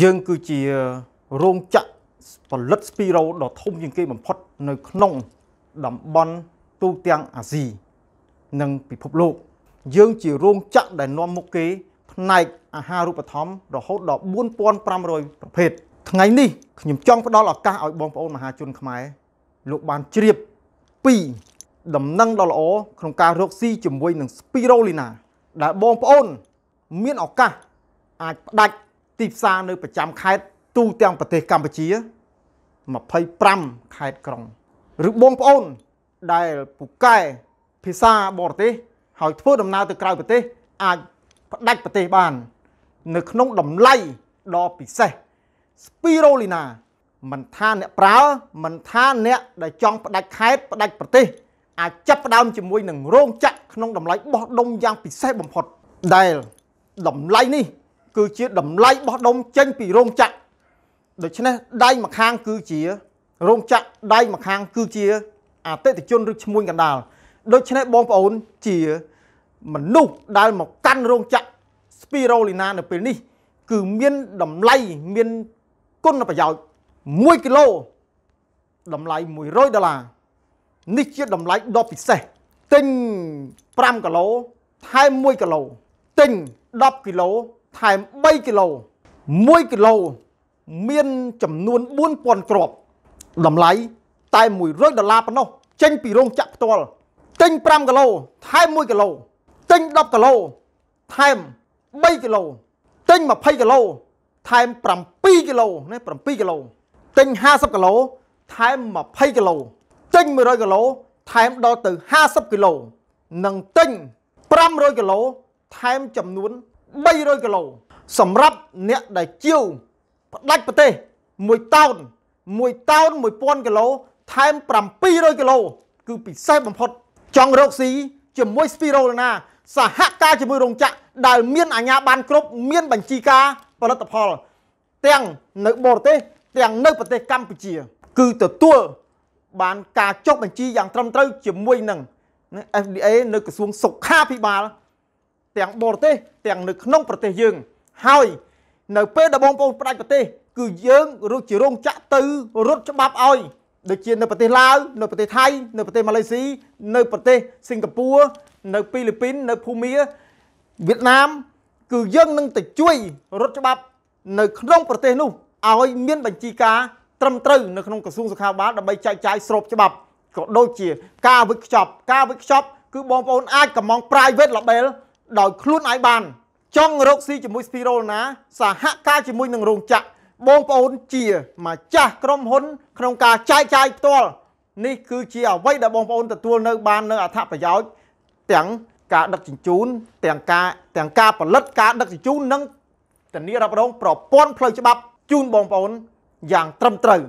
យើងគឺជារោងចក្រផលិតស្ពីរ៉ូដ៏ធំជាងគេបំផុតនៅក្នុងតំបន់ទូទាំងអាស៊ីនិងពិភពលោក យើងជារោងចក្រដែលនាំមុខគេផ្នែកអាហារូបត្ថម្ភរហូតដល់4500ប្រភេទថ្ងៃនេះខ្ញុំចង់ផ្ដល់ឱកាសឲ្យបងប្អូនមហាជនខ្មែរលោកបានជ្រាបពីដំណឹងដ៏ល្អក្នុងការរកស៊ីជាមួយនឹង Spirulina ដែលបងប្អូនមានឱកាសអាចផ្ដាច់ទីផ្សារនៅប្រចាំខេត្តទូទាំងប្រទេសកម្ពុជា25ខេត្តក្រុងឬបងប្អូនដែលពូកែភាសាបរទេស ហើយធ្វើដំណើរទៅក្រៅប្រទេសអាចផ្ដាច់ប្រទេសបាន នៅក្នុងតម្លៃដ៏ពិសេស Spirulina មិនថាអ្នកប្រើមិនថាអ្នកដែលចង់ផ្ដាច់ខេត្តផ្ដាច់ប្រទេសអាចចាប់ផ្ដើមជាមួយនឹងរោងចក្រក្នុងតម្លៃបោះដុំយ៉ាងពិសេសបំផុតដែលតម្លៃនេះគឺជាតម្លៃបោះដុំចេញពីរោងចក្រដូច្នេះដៃម្ខាងគឺជារោងចក្រដៃម្ខាងគឺជាអតិថិជនឬឈ្មួញកណ្ដាលដូច្នេះបងប្អូនជាមនុស្សដែលមកកាន់រោងចក្រ Spirulina នៅពេលនេះគឺមានតម្លៃមានគុណប្រយោជន៍1គីឡូតម្លៃ100ដុល្លារនេះជាតម្លៃដ៏ពិសេសទិញ5គីឡូថែម1គីឡូទិញ10គីឡូថែម3គីឡូ1គីឡូមានចំនួន4000គ្រាប់តម្លៃតែ100ដុល្លារប៉ុណ្ណោះចេញពីរោងចក្រផ្ទាល់ទិញ5គីឡូថែម1គីឡូទិញ10គីឡូថែម3គីឡូទិញ20គីឡូថែម7គីឡូណា7គីឡូទិញ50គីឡូថែម20គីឡូទិញ100គីឡូថែមដល់ទៅ50គីឡូនិងទិញ500គីឡូថែមចំនួន300គីឡូសម្រាប់អ្នកដែលជាវផ្ដាច់ប្រទេស1តោន1តោន1000គីឡូថែម700គីឡូគឺពិសេសបំផុត ចង់រកស៊ីជាមួយស្ពីរ៉ូឡាណាសហការជាមួយរោងចក្រដែលមានអាជ្ញាប័ណ្ណគ្រប់មានបញ្ជីការផលិតផល ទាំង នៅបរទេសទាំង នៅប្រទេស កម្ពុជា គឺទទួលបាន ការចុះបញ្ជីយ៉ាងត្រឹមត្រូវជាមួយនឹង FDA នៅក្រសួងសុខាភិបាលទាំងបរទេសទាំងនៅក្នុងប្រទេសយើងហើយ នៅ ពេលដែលបងប្អូនផ្ដាច់ប្រទេសគឺយើងរត់ជារោងចក្រទៅរត់ច្បាប់ឲ្យដូចជានៅប្រទេសឡាវនៅប្រទេសថៃ នៅប្រទេសម៉ាឡេស៊ីនៅប្រទេសសិង្ហបុរីនៅហ្វីលីពីននៅភូមាវៀតណាម គឺយើង នឹងទៅជួយរត់ច្បាប់នៅ ក្នុងប្រទេសនោះឲ្យ មានបញ្ជីការត្រឹមត្រូវនៅក្នុងក្រសួងសុខាភិបាលដើម្បីចែកចាយស្របច្បាប់ក៏ដូចជា ការវិកខ្ចប់ការវិកខ្ចប់គឺបងប្អូនអាចកម្មង private label ដោយខ្លួនឯងបាន ចង់រកស៊ីជាមួយស្ពីរ៉ូណាសហការជាមួយនឹងរោងចក្របងប្អូនជាម្ចាស់ក្រុមហ៊ុន ក្នុងការចែកចាយផ្ទាល់នេះគឺជាអ្វីដែលបងប្អូនទទួលនៅ បាននៅអត្ថប្រយោជន៍ទាំងការដឹកជញ្ជូន ទាំងការទាំងការផលិតការដឹកជញ្ជូននិងធានារ៉ាប់រងប្រព័ន្ធផ្លូវច្បាប់ជូនបងប្អូនយ៉ាងត្រឹមត្រូវ